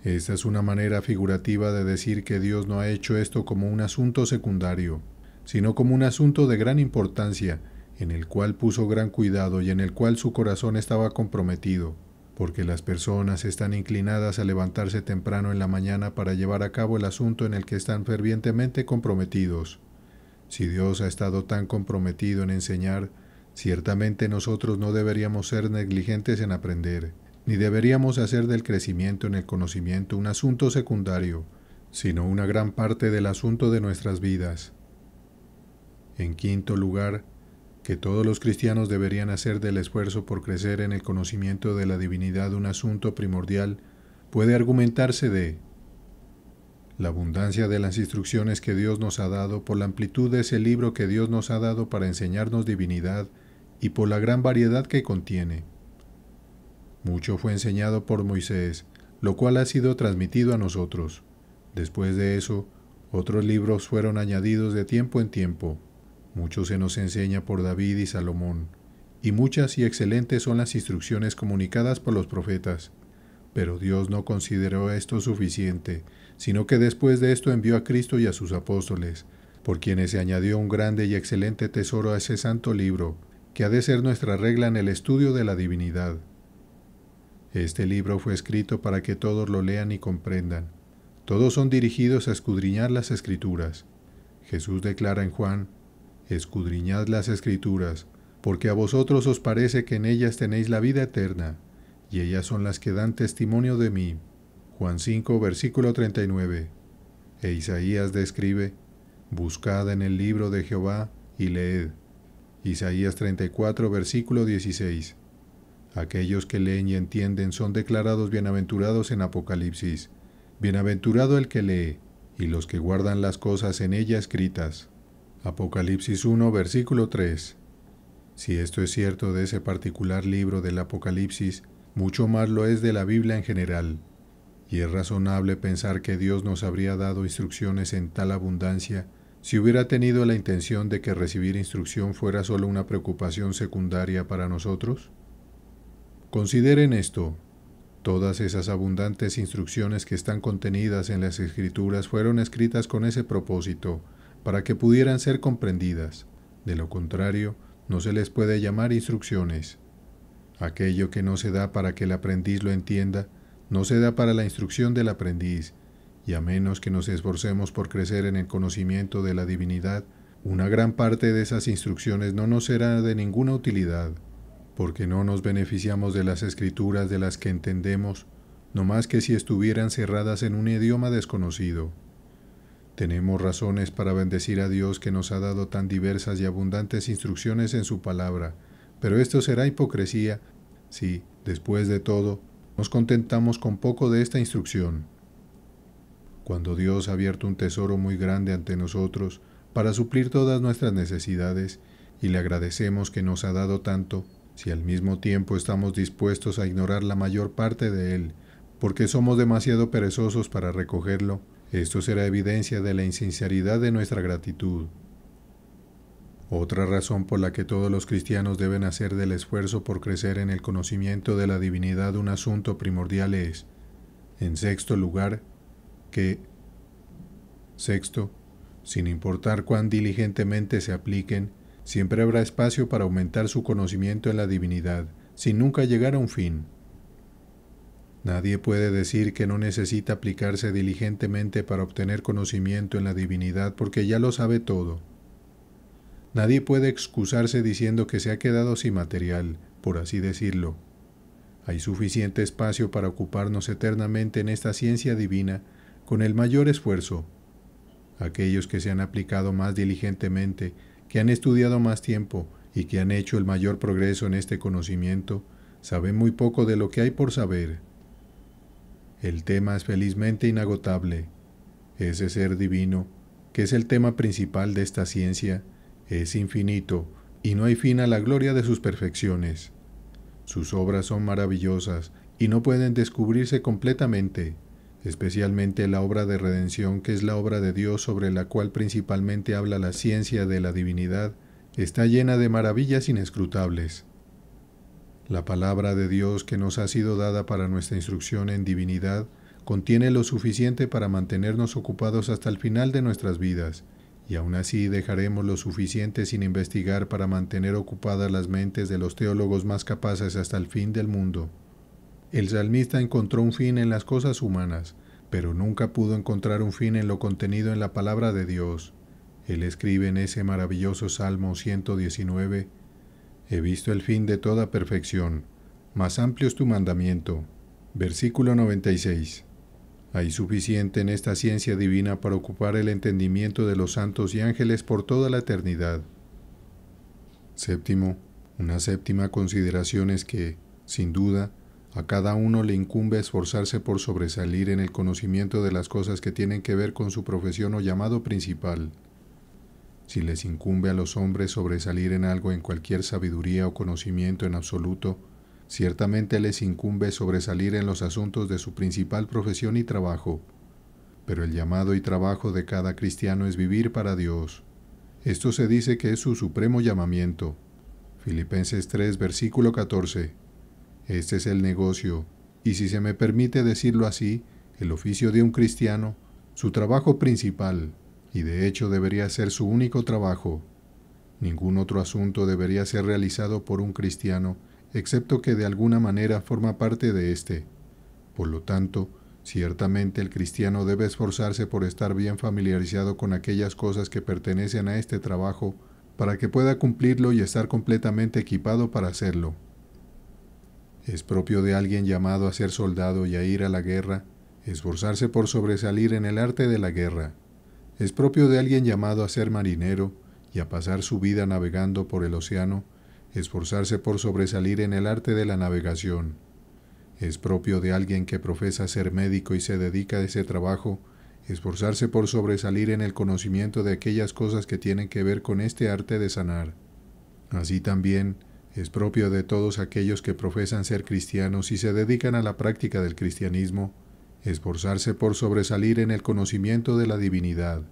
Esta es una manera figurativa de decir que Dios no ha hecho esto como un asunto secundario, sino como un asunto de gran importancia, en el cual puso gran cuidado y en el cual su corazón estaba comprometido, porque las personas están inclinadas a levantarse temprano en la mañana para llevar a cabo el asunto en el que están fervientemente comprometidos. Si Dios ha estado tan comprometido en enseñar, Ciertamente nosotros no deberíamos ser negligentes en aprender, ni deberíamos hacer del crecimiento en el conocimiento un asunto secundario, sino una gran parte del asunto de nuestras vidas. En quinto lugar, que todos los cristianos deberían hacer del esfuerzo por crecer en el conocimiento de la divinidad un asunto primordial, puede argumentarse de la abundancia de las instrucciones que Dios nos ha dado por la amplitud de ese libro que Dios nos ha dado para enseñarnos divinidad y por la gran variedad que contiene. Mucho fue enseñado por Moisés, lo cual ha sido transmitido a nosotros. Después de eso, otros libros fueron añadidos de tiempo en tiempo. Mucho se nos enseña por David y Salomón, y muchas y excelentes son las instrucciones comunicadas por los profetas. Pero Dios no consideró esto suficiente, sino que después de esto envió a Cristo y a sus apóstoles, por quienes se añadió un grande y excelente tesoro a ese santo libro, que ha de ser nuestra regla en el estudio de la divinidad. Este libro fue escrito para que todos lo lean y comprendan. Todos son dirigidos a escudriñar las escrituras. Jesús declara en Juan, Escudriñad las escrituras, porque a vosotros os parece que en ellas tenéis la vida eterna, y ellas son las que dan testimonio de mí. Juan 5, versículo 39. E Isaías describe, Buscad en el libro de Jehová y leed Isaías 34, versículo 16. Aquellos que leen y entienden son declarados bienaventurados en Apocalipsis. Bienaventurado el que lee, y los que guardan las cosas en ella escritas. Apocalipsis 1, versículo 3. Si esto es cierto de ese particular libro del Apocalipsis, mucho más lo es de la Biblia en general. Y es razonable pensar que Dios nos habría dado instrucciones en tal abundancia si hubiera tenido la intención de que recibir instrucción fuera solo una preocupación secundaria para nosotros, consideren esto. Todas esas abundantes instrucciones que están contenidas en las escrituras fueron escritas con ese propósito, para que pudieran ser comprendidas. De lo contrario, no se les puede llamar instrucciones. Aquello que no se da para que el aprendiz lo entienda, no se da para la instrucción del aprendiz, y a menos que nos esforcemos por crecer en el conocimiento de la divinidad, una gran parte de esas instrucciones no nos será de ninguna utilidad, porque no nos beneficiamos de las escrituras de las que entendemos, no más que si estuvieran cerradas en un idioma desconocido. Tenemos razones para bendecir a Dios que nos ha dado tan diversas y abundantes instrucciones en su palabra, pero esto será hipocresía si, después de todo, nos contentamos con poco de esta instrucción. Cuando Dios ha abierto un tesoro muy grande ante nosotros para suplir todas nuestras necesidades y le agradecemos que nos ha dado tanto, si al mismo tiempo estamos dispuestos a ignorar la mayor parte de él, porque somos demasiado perezosos para recogerlo, esto será evidencia de la insinceridad de nuestra gratitud. Otra razón por la que todos los cristianos deben hacer del esfuerzo por crecer en el conocimiento de la divinidad un asunto primordial es, en sexto lugar, que, sexto, sin importar cuán diligentemente se apliquen, siempre habrá espacio para aumentar su conocimiento en la divinidad, sin nunca llegar a un fin. Nadie puede decir que no necesita aplicarse diligentemente para obtener conocimiento en la divinidad porque ya lo sabe todo. Nadie puede excusarse diciendo que se ha quedado sin material, por así decirlo. Hay suficiente espacio para ocuparnos eternamente en esta ciencia divina con el mayor esfuerzo. Aquellos que se han aplicado más diligentemente, que han estudiado más tiempo y que han hecho el mayor progreso en este conocimiento, saben muy poco de lo que hay por saber. El tema es felizmente inagotable. Ese ser divino, que es el tema principal de esta ciencia, es infinito y no hay fin a la gloria de sus perfecciones. Sus obras son maravillosas y no pueden descubrirse completamente especialmente la obra de redención que es la obra de Dios sobre la cual principalmente habla la ciencia de la divinidad, está llena de maravillas inescrutables. La palabra de Dios que nos ha sido dada para nuestra instrucción en divinidad contiene lo suficiente para mantenernos ocupados hasta el final de nuestras vidas, y aún así dejaremos lo suficiente sin investigar para mantener ocupadas las mentes de los teólogos más capaces hasta el fin del mundo. El salmista encontró un fin en las cosas humanas, pero nunca pudo encontrar un fin en lo contenido en la palabra de Dios. Él escribe en ese maravilloso Salmo 119, He visto el fin de toda perfección, más amplio es tu mandamiento. Versículo 96. Hay suficiente en esta ciencia divina para ocupar el entendimiento de los santos y ángeles por toda la eternidad. Séptimo, una séptima consideración es que, sin duda, a cada uno le incumbe esforzarse por sobresalir en el conocimiento de las cosas que tienen que ver con su profesión o llamado principal. Si les incumbe a los hombres sobresalir en algo en cualquier sabiduría o conocimiento en absoluto, ciertamente les incumbe sobresalir en los asuntos de su principal profesión y trabajo. Pero el llamado y trabajo de cada cristiano es vivir para Dios. Esto se dice que es su supremo llamamiento. Filipenses 3, versículo 14. Este es el negocio, y si se me permite decirlo así, el oficio de un cristiano, su trabajo principal, y de hecho debería ser su único trabajo. Ningún otro asunto debería ser realizado por un cristiano, excepto que de alguna manera forma parte de éste. Por lo tanto, ciertamente el cristiano debe esforzarse por estar bien familiarizado con aquellas cosas que pertenecen a este trabajo, para que pueda cumplirlo y estar completamente equipado para hacerlo. Es propio de alguien llamado a ser soldado y a ir a la guerra, esforzarse por sobresalir en el arte de la guerra. Es propio de alguien llamado a ser marinero y a pasar su vida navegando por el océano, esforzarse por sobresalir en el arte de la navegación. Es propio de alguien que profesa ser médico y se dedica a ese trabajo, esforzarse por sobresalir en el conocimiento de aquellas cosas que tienen que ver con este arte de sanar. Así también, es propio de todos aquellos que profesan ser cristianos y se dedican a la práctica del cristianismo, esforzarse por sobresalir en el conocimiento de la divinidad.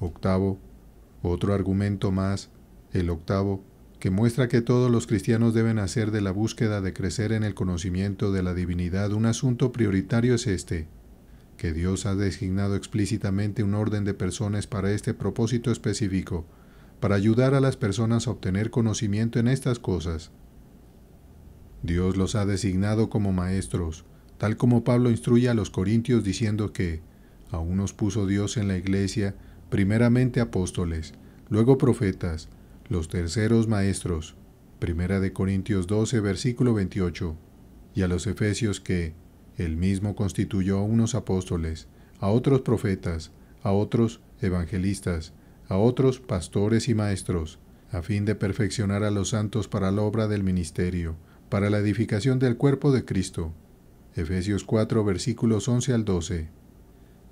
Octavo, otro argumento más, el octavo, que muestra que todos los cristianos deben hacer de la búsqueda de crecer en el conocimiento de la divinidad un asunto prioritario es este, que Dios ha designado explícitamente un orden de personas para este propósito específico, para ayudar a las personas a obtener conocimiento en estas cosas. Dios los ha designado como maestros, tal como Pablo instruye a los corintios diciendo que, a unos puso Dios en la iglesia, primeramente apóstoles, luego profetas, los terceros maestros. Primera de Corintios 12, versículo 28. Y a los efesios que, él mismo constituyó a unos apóstoles, a otros profetas, a otros evangelistas, a otros pastores y maestros, a fin de perfeccionar a los santos para la obra del ministerio, para la edificación del cuerpo de Cristo. Efesios 4 versículos 11 al 12.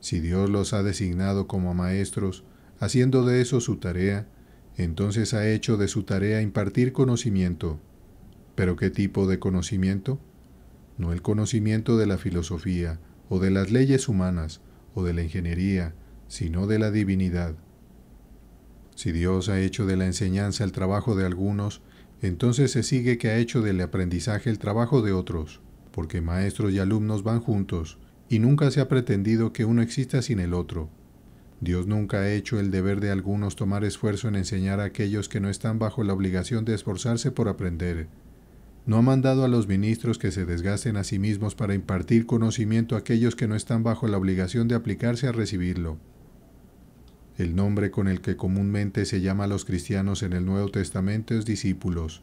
Si Dios los ha designado como maestros, haciendo de eso su tarea, entonces ha hecho de su tarea impartir conocimiento. ¿Pero qué tipo de conocimiento? No el conocimiento de la filosofía, o de las leyes humanas, o de la ingeniería, sino de la divinidad si Dios ha hecho de la enseñanza el trabajo de algunos, entonces se sigue que ha hecho del aprendizaje el trabajo de otros, porque maestros y alumnos van juntos, y nunca se ha pretendido que uno exista sin el otro. Dios nunca ha hecho el deber de algunos tomar esfuerzo en enseñar a aquellos que no están bajo la obligación de esforzarse por aprender. No ha mandado a los ministros que se desgasten a sí mismos para impartir conocimiento a aquellos que no están bajo la obligación de aplicarse a recibirlo. El nombre con el que comúnmente se llama a los cristianos en el Nuevo Testamento es discípulos,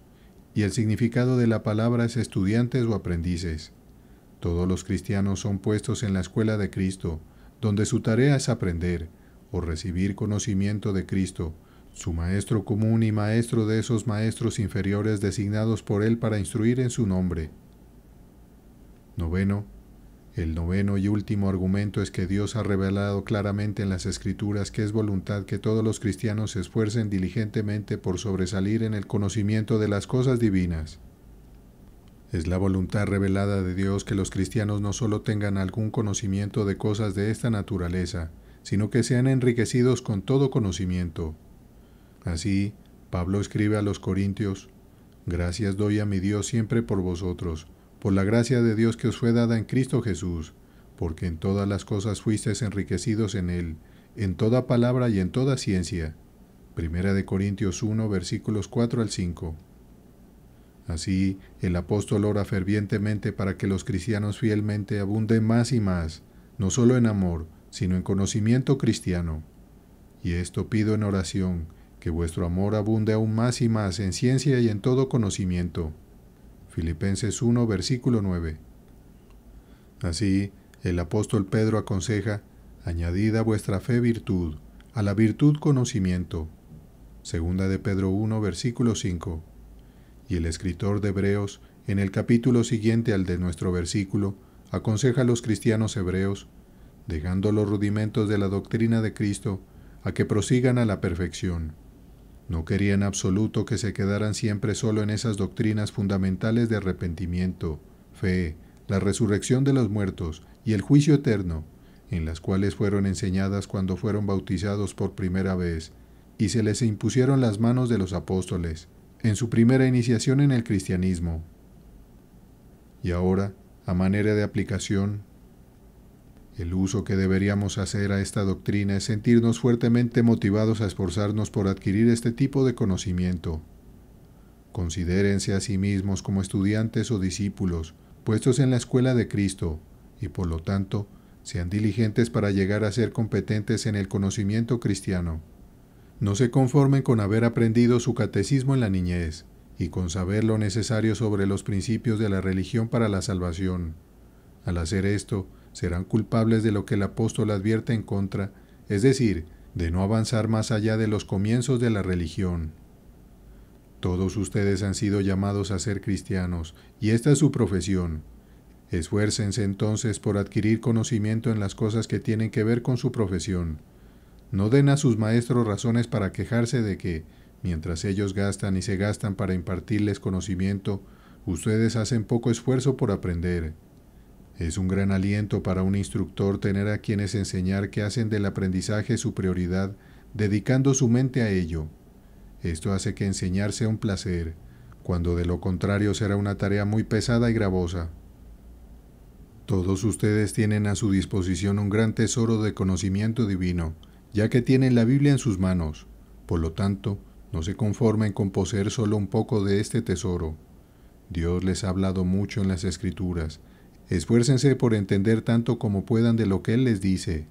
y el significado de la palabra es estudiantes o aprendices. Todos los cristianos son puestos en la escuela de Cristo, donde su tarea es aprender o recibir conocimiento de Cristo, su maestro común y maestro de esos maestros inferiores designados por él para instruir en su nombre. Noveno, el noveno y último argumento es que Dios ha revelado claramente en las Escrituras que es voluntad que todos los cristianos se esfuercen diligentemente por sobresalir en el conocimiento de las cosas divinas. Es la voluntad revelada de Dios que los cristianos no solo tengan algún conocimiento de cosas de esta naturaleza, sino que sean enriquecidos con todo conocimiento. Así, Pablo escribe a los Corintios, Gracias doy a mi Dios siempre por vosotros por la gracia de Dios que os fue dada en Cristo Jesús, porque en todas las cosas fuisteis enriquecidos en Él, en toda palabra y en toda ciencia. Primera de Corintios 1, versículos 4 al 5. Así, el apóstol ora fervientemente para que los cristianos fielmente abunden más y más, no solo en amor, sino en conocimiento cristiano. Y esto pido en oración, que vuestro amor abunde aún más y más en ciencia y en todo conocimiento Filipenses 1, versículo 9. Así, el apóstol Pedro aconseja, añadida vuestra fe virtud, a la virtud conocimiento. Segunda de Pedro 1, versículo 5. Y el escritor de Hebreos, en el capítulo siguiente al de nuestro versículo, aconseja a los cristianos hebreos, dejando los rudimentos de la doctrina de Cristo, a que prosigan a la perfección. No quería en absoluto que se quedaran siempre solo en esas doctrinas fundamentales de arrepentimiento, fe, la resurrección de los muertos y el juicio eterno, en las cuales fueron enseñadas cuando fueron bautizados por primera vez, y se les impusieron las manos de los apóstoles, en su primera iniciación en el cristianismo. Y ahora, a manera de aplicación, el uso que deberíamos hacer a esta doctrina es sentirnos fuertemente motivados a esforzarnos por adquirir este tipo de conocimiento. Considérense a sí mismos como estudiantes o discípulos, puestos en la escuela de Cristo, y por lo tanto, sean diligentes para llegar a ser competentes en el conocimiento cristiano. No se conformen con haber aprendido su catecismo en la niñez y con saber lo necesario sobre los principios de la religión para la salvación. Al hacer esto, serán culpables de lo que el apóstol advierte en contra, es decir, de no avanzar más allá de los comienzos de la religión. Todos ustedes han sido llamados a ser cristianos, y esta es su profesión. Esfuércense entonces por adquirir conocimiento en las cosas que tienen que ver con su profesión. No den a sus maestros razones para quejarse de que, mientras ellos gastan y se gastan para impartirles conocimiento, ustedes hacen poco esfuerzo por aprender. Es un gran aliento para un instructor tener a quienes enseñar que hacen del aprendizaje su prioridad, dedicando su mente a ello. Esto hace que enseñar sea un placer, cuando de lo contrario será una tarea muy pesada y gravosa. Todos ustedes tienen a su disposición un gran tesoro de conocimiento divino, ya que tienen la Biblia en sus manos. Por lo tanto, no se conformen con poseer solo un poco de este tesoro. Dios les ha hablado mucho en las Escrituras, Esfuércense por entender tanto como puedan de lo que Él les dice.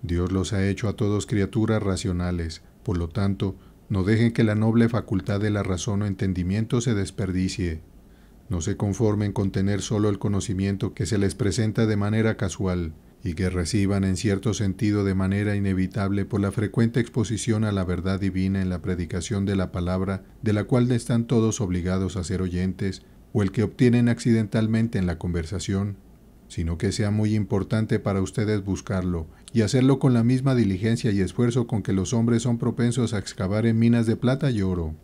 Dios los ha hecho a todos criaturas racionales, por lo tanto, no dejen que la noble facultad de la razón o entendimiento se desperdicie. No se conformen con tener solo el conocimiento que se les presenta de manera casual y que reciban en cierto sentido de manera inevitable por la frecuente exposición a la verdad divina en la predicación de la palabra, de la cual están todos obligados a ser oyentes, o el que obtienen accidentalmente en la conversación, sino que sea muy importante para ustedes buscarlo y hacerlo con la misma diligencia y esfuerzo con que los hombres son propensos a excavar en minas de plata y oro.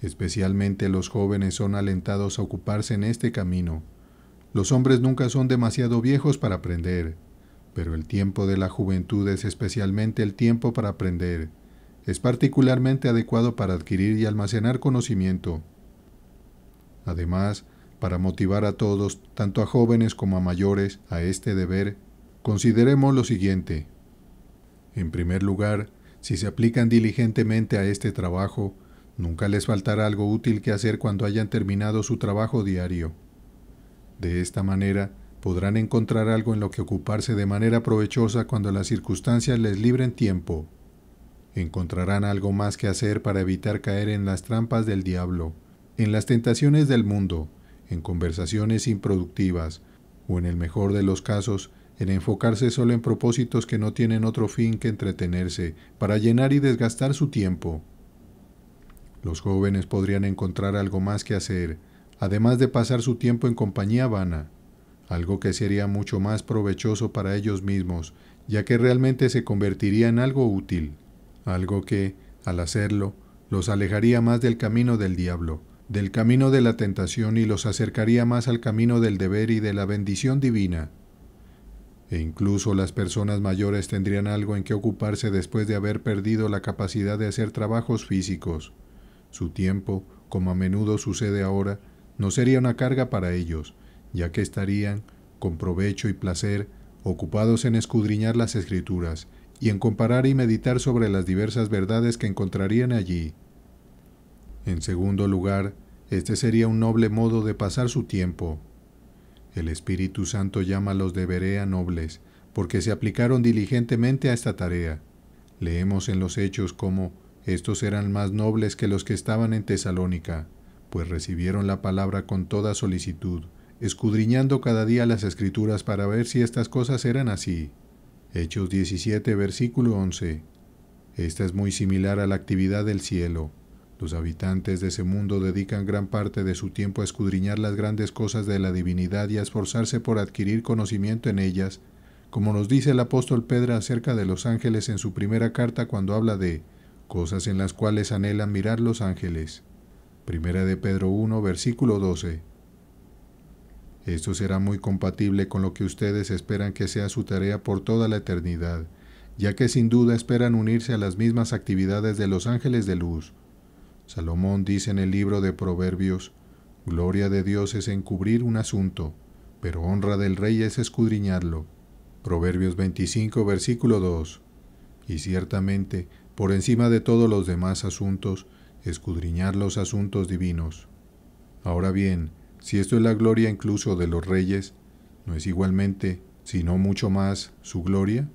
Especialmente los jóvenes son alentados a ocuparse en este camino. Los hombres nunca son demasiado viejos para aprender, pero el tiempo de la juventud es especialmente el tiempo para aprender. Es particularmente adecuado para adquirir y almacenar conocimiento Además, para motivar a todos, tanto a jóvenes como a mayores, a este deber, consideremos lo siguiente. En primer lugar, si se aplican diligentemente a este trabajo, nunca les faltará algo útil que hacer cuando hayan terminado su trabajo diario. De esta manera, podrán encontrar algo en lo que ocuparse de manera provechosa cuando las circunstancias les libren tiempo. Encontrarán algo más que hacer para evitar caer en las trampas del diablo en las tentaciones del mundo, en conversaciones improductivas, o en el mejor de los casos, en enfocarse solo en propósitos que no tienen otro fin que entretenerse, para llenar y desgastar su tiempo. Los jóvenes podrían encontrar algo más que hacer, además de pasar su tiempo en compañía vana, algo que sería mucho más provechoso para ellos mismos, ya que realmente se convertiría en algo útil, algo que, al hacerlo, los alejaría más del camino del diablo, del camino de la tentación y los acercaría más al camino del deber y de la bendición divina. E incluso las personas mayores tendrían algo en que ocuparse después de haber perdido la capacidad de hacer trabajos físicos. Su tiempo, como a menudo sucede ahora, no sería una carga para ellos, ya que estarían, con provecho y placer, ocupados en escudriñar las escrituras y en comparar y meditar sobre las diversas verdades que encontrarían allí. En segundo lugar, este sería un noble modo de pasar su tiempo. El Espíritu Santo llama a los de Berea nobles, porque se aplicaron diligentemente a esta tarea. Leemos en los Hechos cómo estos eran más nobles que los que estaban en Tesalónica, pues recibieron la palabra con toda solicitud, escudriñando cada día las escrituras para ver si estas cosas eran así. Hechos 17, versículo 11. Esta es muy similar a la actividad del cielo, los habitantes de ese mundo dedican gran parte de su tiempo a escudriñar las grandes cosas de la divinidad y a esforzarse por adquirir conocimiento en ellas, como nos dice el apóstol Pedro acerca de los ángeles en su primera carta cuando habla de cosas en las cuales anhelan mirar los ángeles. Primera de Pedro 1, versículo 12. Esto será muy compatible con lo que ustedes esperan que sea su tarea por toda la eternidad, ya que sin duda esperan unirse a las mismas actividades de los ángeles de luz, Salomón dice en el libro de Proverbios, Gloria de Dios es encubrir un asunto, pero honra del rey es escudriñarlo. Proverbios 25, versículo 2. Y ciertamente, por encima de todos los demás asuntos, escudriñar los asuntos divinos. Ahora bien, si esto es la gloria incluso de los reyes, ¿no es igualmente, sino mucho más, su gloria?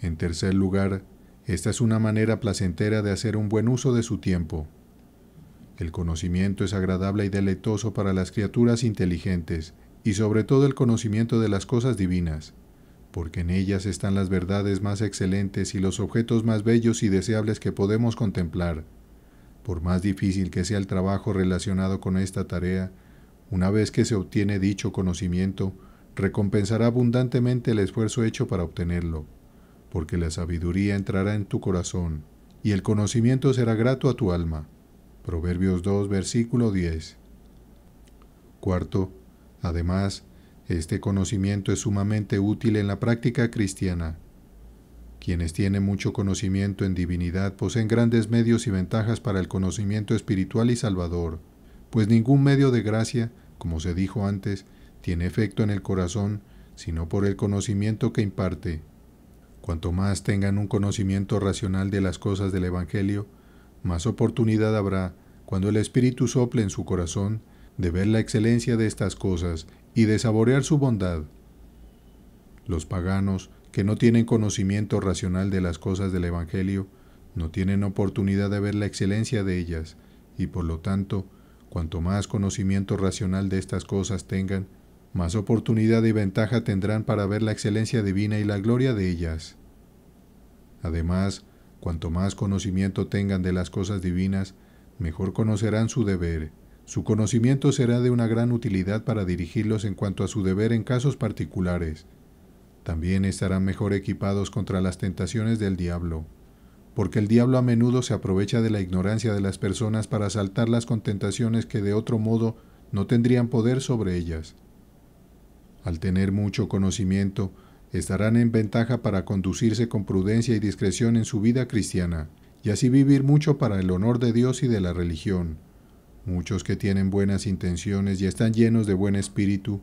En tercer lugar, esta es una manera placentera de hacer un buen uso de su tiempo. El conocimiento es agradable y deleitoso para las criaturas inteligentes, y sobre todo el conocimiento de las cosas divinas, porque en ellas están las verdades más excelentes y los objetos más bellos y deseables que podemos contemplar. Por más difícil que sea el trabajo relacionado con esta tarea, una vez que se obtiene dicho conocimiento, recompensará abundantemente el esfuerzo hecho para obtenerlo porque la sabiduría entrará en tu corazón, y el conocimiento será grato a tu alma. Proverbios 2, versículo 10. Cuarto, además, este conocimiento es sumamente útil en la práctica cristiana. Quienes tienen mucho conocimiento en divinidad poseen grandes medios y ventajas para el conocimiento espiritual y salvador, pues ningún medio de gracia, como se dijo antes, tiene efecto en el corazón, sino por el conocimiento que imparte. Cuanto más tengan un conocimiento racional de las cosas del Evangelio, más oportunidad habrá, cuando el Espíritu sople en su corazón, de ver la excelencia de estas cosas y de saborear su bondad. Los paganos, que no tienen conocimiento racional de las cosas del Evangelio, no tienen oportunidad de ver la excelencia de ellas, y por lo tanto, cuanto más conocimiento racional de estas cosas tengan, más oportunidad y ventaja tendrán para ver la excelencia divina y la gloria de ellas. Además, cuanto más conocimiento tengan de las cosas divinas, mejor conocerán su deber. Su conocimiento será de una gran utilidad para dirigirlos en cuanto a su deber en casos particulares. También estarán mejor equipados contra las tentaciones del diablo, porque el diablo a menudo se aprovecha de la ignorancia de las personas para asaltar las tentaciones que de otro modo no tendrían poder sobre ellas al tener mucho conocimiento, estarán en ventaja para conducirse con prudencia y discreción en su vida cristiana, y así vivir mucho para el honor de Dios y de la religión. Muchos que tienen buenas intenciones y están llenos de buen espíritu,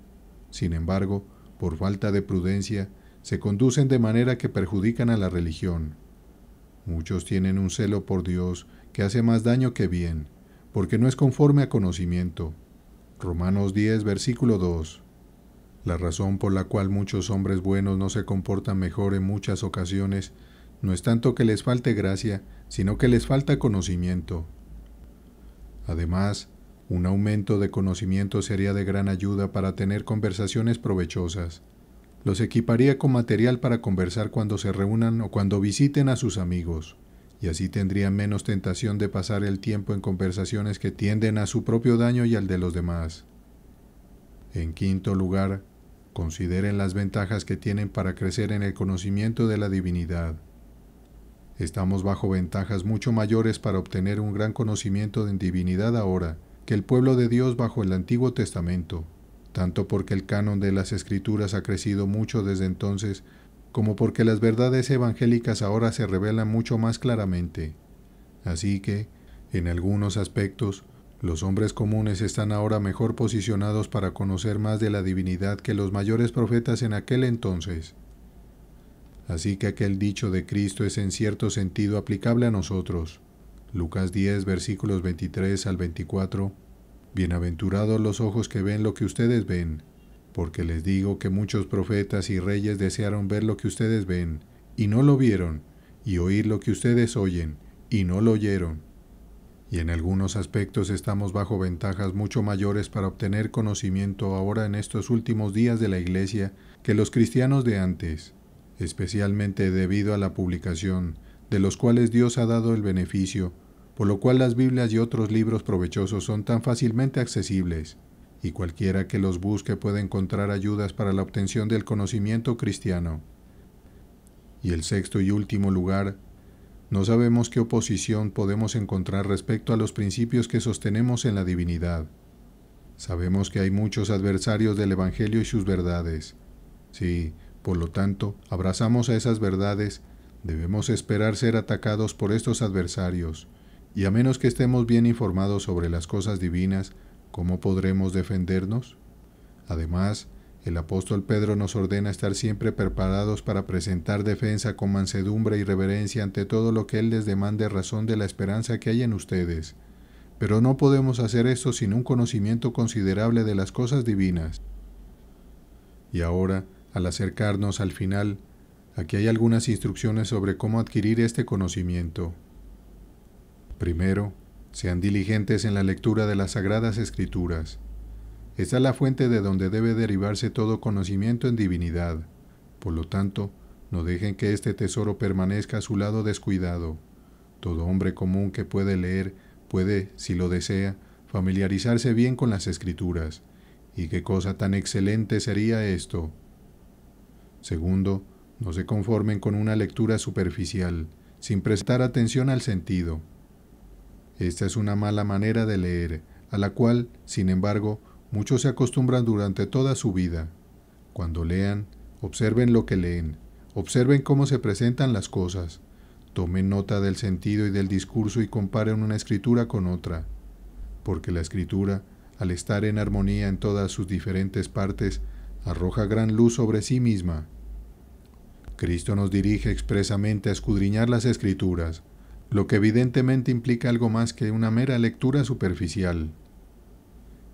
sin embargo, por falta de prudencia, se conducen de manera que perjudican a la religión. Muchos tienen un celo por Dios que hace más daño que bien, porque no es conforme a conocimiento. Romanos 10, versículo 2. La razón por la cual muchos hombres buenos no se comportan mejor en muchas ocasiones no es tanto que les falte gracia, sino que les falta conocimiento. Además, un aumento de conocimiento sería de gran ayuda para tener conversaciones provechosas. Los equiparía con material para conversar cuando se reúnan o cuando visiten a sus amigos, y así tendrían menos tentación de pasar el tiempo en conversaciones que tienden a su propio daño y al de los demás. En quinto lugar, Consideren las ventajas que tienen para crecer en el conocimiento de la divinidad. Estamos bajo ventajas mucho mayores para obtener un gran conocimiento de divinidad ahora que el pueblo de Dios bajo el Antiguo Testamento, tanto porque el canon de las Escrituras ha crecido mucho desde entonces, como porque las verdades evangélicas ahora se revelan mucho más claramente. Así que, en algunos aspectos, los hombres comunes están ahora mejor posicionados para conocer más de la divinidad que los mayores profetas en aquel entonces. Así que aquel dicho de Cristo es en cierto sentido aplicable a nosotros. Lucas 10, versículos 23 al 24. Bienaventurados los ojos que ven lo que ustedes ven, porque les digo que muchos profetas y reyes desearon ver lo que ustedes ven, y no lo vieron, y oír lo que ustedes oyen, y no lo oyeron y en algunos aspectos estamos bajo ventajas mucho mayores para obtener conocimiento ahora en estos últimos días de la Iglesia que los cristianos de antes, especialmente debido a la publicación, de los cuales Dios ha dado el beneficio, por lo cual las Biblias y otros libros provechosos son tan fácilmente accesibles, y cualquiera que los busque puede encontrar ayudas para la obtención del conocimiento cristiano. Y el sexto y último lugar no sabemos qué oposición podemos encontrar respecto a los principios que sostenemos en la divinidad. Sabemos que hay muchos adversarios del Evangelio y sus verdades. Si, por lo tanto, abrazamos a esas verdades, debemos esperar ser atacados por estos adversarios, y a menos que estemos bien informados sobre las cosas divinas, ¿cómo podremos defendernos? Además, el apóstol Pedro nos ordena estar siempre preparados para presentar defensa con mansedumbre y reverencia ante todo lo que Él les demande razón de la esperanza que hay en ustedes. Pero no podemos hacer esto sin un conocimiento considerable de las cosas divinas. Y ahora, al acercarnos al final, aquí hay algunas instrucciones sobre cómo adquirir este conocimiento. Primero, sean diligentes en la lectura de las Sagradas Escrituras. Esta es la fuente de donde debe derivarse todo conocimiento en divinidad. Por lo tanto, no dejen que este tesoro permanezca a su lado descuidado. Todo hombre común que puede leer puede, si lo desea, familiarizarse bien con las escrituras. ¿Y qué cosa tan excelente sería esto? Segundo, no se conformen con una lectura superficial, sin prestar atención al sentido. Esta es una mala manera de leer, a la cual, sin embargo, Muchos se acostumbran durante toda su vida. Cuando lean, observen lo que leen, observen cómo se presentan las cosas, tomen nota del sentido y del discurso y comparen una escritura con otra, porque la escritura, al estar en armonía en todas sus diferentes partes, arroja gran luz sobre sí misma. Cristo nos dirige expresamente a escudriñar las escrituras, lo que evidentemente implica algo más que una mera lectura superficial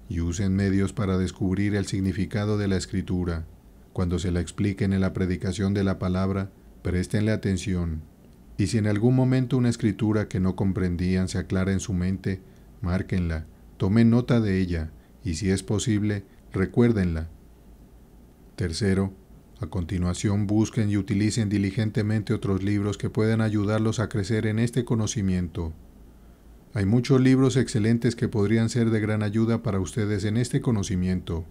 y usen medios para descubrir el significado de la escritura. Cuando se la expliquen en la predicación de la palabra, prestenle atención. Y si en algún momento una escritura que no comprendían se aclara en su mente, márquenla, tomen nota de ella, y si es posible, recuérdenla. Tercero, a continuación busquen y utilicen diligentemente otros libros que puedan ayudarlos a crecer en este conocimiento. Hay muchos libros excelentes que podrían ser de gran ayuda para ustedes en este conocimiento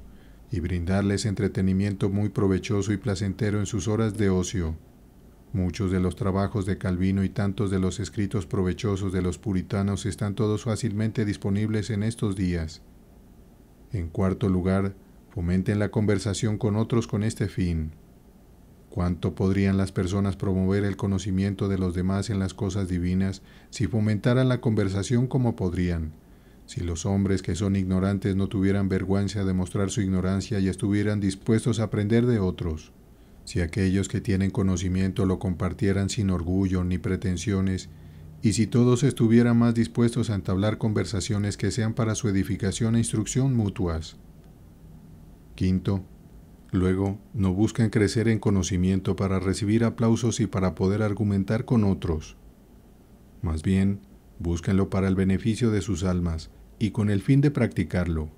y brindarles entretenimiento muy provechoso y placentero en sus horas de ocio. Muchos de los trabajos de Calvino y tantos de los escritos provechosos de los puritanos están todos fácilmente disponibles en estos días. En cuarto lugar, fomenten la conversación con otros con este fin. ¿Cuánto podrían las personas promover el conocimiento de los demás en las cosas divinas si fomentaran la conversación como podrían? Si los hombres que son ignorantes no tuvieran vergüenza de mostrar su ignorancia y estuvieran dispuestos a aprender de otros, si aquellos que tienen conocimiento lo compartieran sin orgullo ni pretensiones, y si todos estuvieran más dispuestos a entablar conversaciones que sean para su edificación e instrucción mutuas. Quinto, Luego, no buscan crecer en conocimiento para recibir aplausos y para poder argumentar con otros. Más bien, búsquenlo para el beneficio de sus almas y con el fin de practicarlo.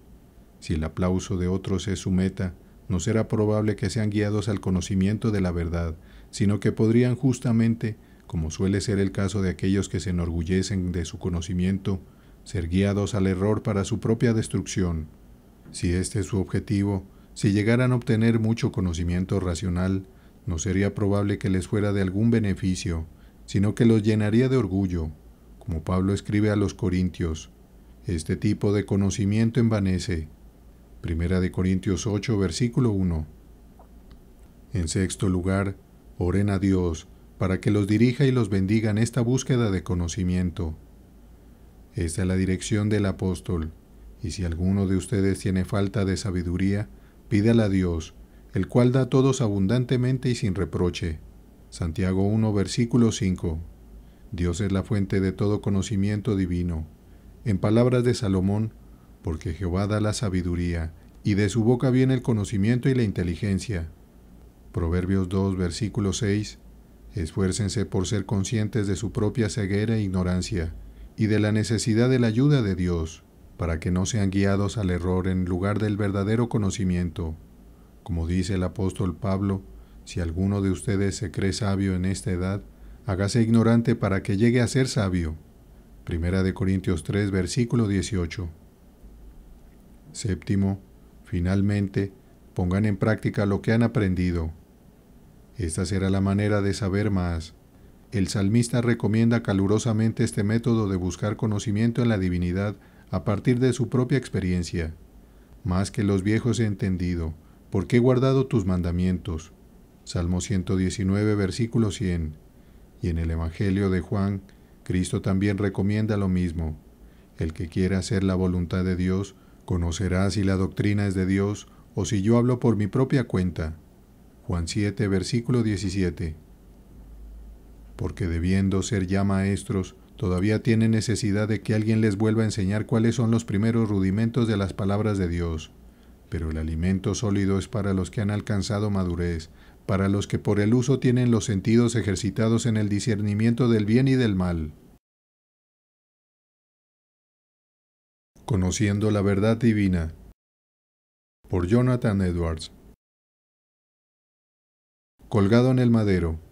Si el aplauso de otros es su meta, no será probable que sean guiados al conocimiento de la verdad, sino que podrían justamente, como suele ser el caso de aquellos que se enorgullecen de su conocimiento, ser guiados al error para su propia destrucción. Si este es su objetivo, si llegaran a obtener mucho conocimiento racional, no sería probable que les fuera de algún beneficio, sino que los llenaría de orgullo, como Pablo escribe a los Corintios. Este tipo de conocimiento envanece. Primera de Corintios 8, versículo 1. En sexto lugar, oren a Dios para que los dirija y los bendiga en esta búsqueda de conocimiento. Esta es la dirección del apóstol, y si alguno de ustedes tiene falta de sabiduría, Pídala a Dios, el cual da todos abundantemente y sin reproche. Santiago 1, versículo 5. Dios es la fuente de todo conocimiento divino. En palabras de Salomón, porque Jehová da la sabiduría, y de su boca viene el conocimiento y la inteligencia. Proverbios 2, versículo 6. Esfuércense por ser conscientes de su propia ceguera e ignorancia, y de la necesidad de la ayuda de Dios para que no sean guiados al error en lugar del verdadero conocimiento. Como dice el apóstol Pablo, si alguno de ustedes se cree sabio en esta edad, hágase ignorante para que llegue a ser sabio. Primera de Corintios 3, versículo 18. Séptimo, finalmente, pongan en práctica lo que han aprendido. Esta será la manera de saber más. El salmista recomienda calurosamente este método de buscar conocimiento en la divinidad a partir de su propia experiencia. Más que los viejos he entendido, porque he guardado tus mandamientos. Salmo 119, versículo 100. Y en el Evangelio de Juan, Cristo también recomienda lo mismo. El que quiera hacer la voluntad de Dios, conocerá si la doctrina es de Dios o si yo hablo por mi propia cuenta. Juan 7, versículo 17. Porque debiendo ser ya maestros, todavía tienen necesidad de que alguien les vuelva a enseñar cuáles son los primeros rudimentos de las palabras de Dios. Pero el alimento sólido es para los que han alcanzado madurez, para los que por el uso tienen los sentidos ejercitados en el discernimiento del bien y del mal. Conociendo la verdad divina. Por Jonathan Edwards. Colgado en el madero.